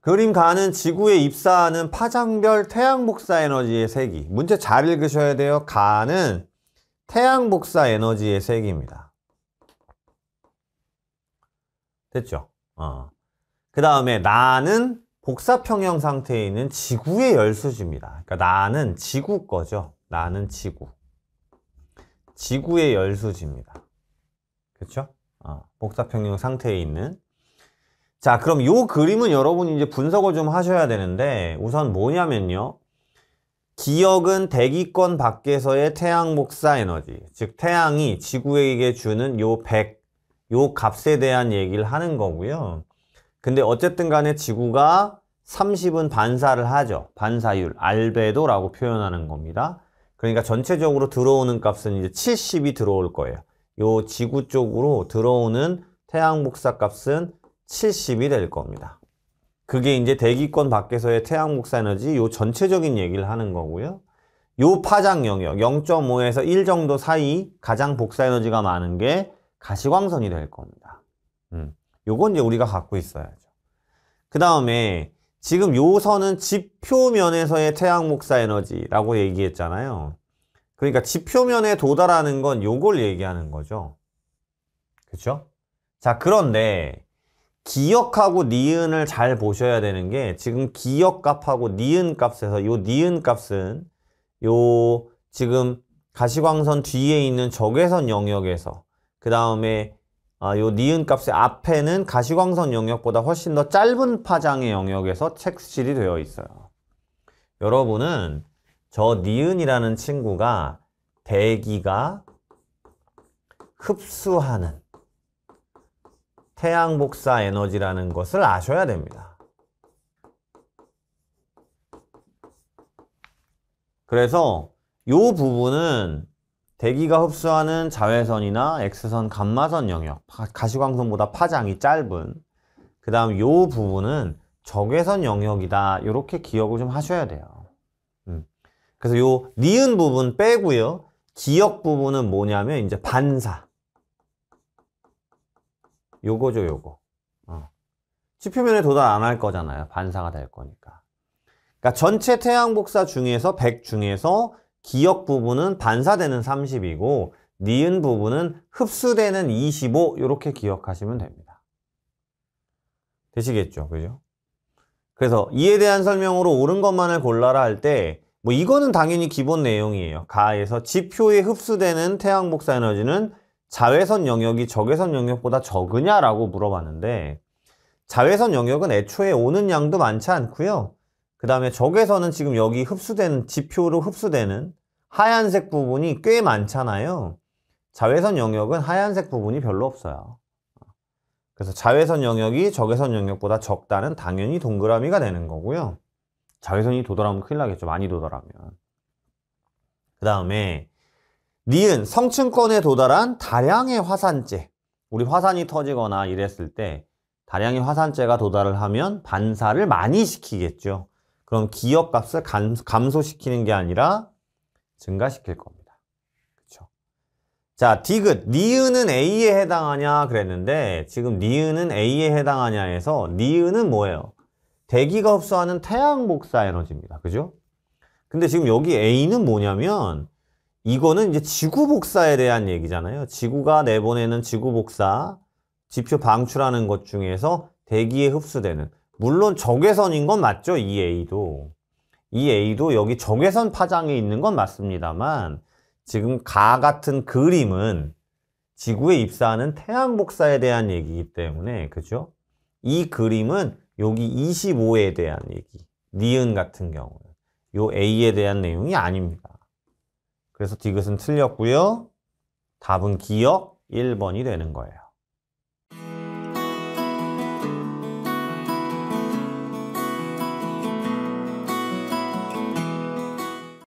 그림 가는 지구에 입사하는 파장별 태양복사 에너지의 색이 문제 잘 읽으셔야 돼요 가는 태양복사 에너지의 색입니다 됐죠? 어. 그 다음에 나는 복사평형 상태에 있는 지구의 열수지입니다 그러니까 나는 지구 거죠 나는 지구 지구의 열수지입니다 그렇죠? 어. 복사평형 상태에 있는 자 그럼 요 그림은 여러분이 이제 분석을 좀 하셔야 되는데 우선 뭐냐면요 기억은 대기권 밖에서의 태양 복사 에너지 즉 태양이 지구에게 주는 요 100, 요 값에 대한 얘기를 하는 거고요 근데 어쨌든 간에 지구가 30은 반사를 하죠 반사율, 알베도라고 표현하는 겁니다 그러니까 전체적으로 들어오는 값은 이제 70이 들어올 거예요 요 지구 쪽으로 들어오는 태양 복사 값은 70이 될 겁니다. 그게 이제 대기권 밖에서의 태양복사 에너지 요 전체적인 얘기를 하는 거고요. 요 파장 영역 0.5에서 1 정도 사이 가장 복사 에너지가 많은 게 가시광선이 될 겁니다. 음. 요건 이제 우리가 갖고 있어야죠. 그 다음에 지금 요 선은 지표면에서의 태양 복사 에너지라고 얘기했잖아요. 그러니까 지표면에 도달하는 건 요걸 얘기하는 거죠. 그렇죠? 자, 그런데 기억하고 니은을 잘 보셔야 되는 게 지금 기역값하고 니은값에서 요 니은값은 요 지금 가시광선 뒤에 있는 적외선 영역에서 그 다음에 아, 요 니은값의 앞에는 가시광선 영역보다 훨씬 더 짧은 파장의 영역에서 색실이 되어 있어요. 여러분은 저 니은이라는 친구가 대기가 흡수하는 태양 복사 에너지라는 것을 아셔야 됩니다. 그래서 이 부분은 대기가 흡수하는 자외선이나 X선 감마선 영역, 가시광선보다 파장이 짧은 그 다음 이 부분은 적외선 영역이다 이렇게 기억을 좀 하셔야 돼요. 음. 그래서 요 니은 부분 빼고요. 지역 부분은 뭐냐면 이제 반사 요거죠 요거 어. 지표면에 도달 안 할 거잖아요 반사가 될 거니까 그러니까 전체 태양복사 중에서 100 중에서 기억 부분은 반사되는 30이고 니은 부분은 흡수되는 25 이렇게 기억하시면 됩니다 되시겠죠 그죠? 그래서 이에 대한 설명으로 옳은 것만을 골라라 할 때 뭐 이거는 당연히 기본 내용이에요 가에서 지표에 흡수되는 태양복사 에너지는 자외선 영역이 적외선 영역보다 적으냐라고 물어봤는데 자외선 영역은 애초에 오는 양도 많지 않고요. 그 다음에 적외선은 지금 여기 흡수되는 지표로 흡수되는 하얀색 부분이 꽤 많잖아요. 자외선 영역은 하얀색 부분이 별로 없어요. 그래서 자외선 영역이 적외선 영역보다 적다는 당연히 동그라미가 되는 거고요. 자외선이 도달하면 큰일 나겠죠. 많이 도달하면. 그 다음에 니은 성층권에 도달한 다량의 화산재 우리 화산이 터지거나 이랬을 때 다량의 화산재가 도달을 하면 반사를 많이 시키겠죠. 그럼 기업값을 감, 소시키는게 아니라 증가시킬 겁니다. 그렇죠? 자, 디귿. 니은은 A에 해당하냐 그랬는데 지금 니은은 A에 해당하냐 해서 니은은 뭐예요? 대기가 흡수하는 태양 복사 에너지입니다. 그죠? 근데 지금 여기 A는 뭐냐면 이거는 이제 지구 복사에 대한 얘기잖아요. 지구가 내보내는 지구 복사, 지표 방출하는 것 중에서 대기에 흡수되는 물론 적외선인 건 맞죠. 이 A도. 이 A도 여기 적외선 파장이 있는 건 맞습니다만 지금 가 같은 그림은 지구에 입사하는 태양 복사에 대한 얘기이기 때문에 그죠? 이 그림은 여기 25에 대한 얘기, 니은 같은 경우는 요 A에 대한 내용이 아닙니다. 그래서 디귿은 틀렸고요. 답은 기억 1번이 되는 거예요.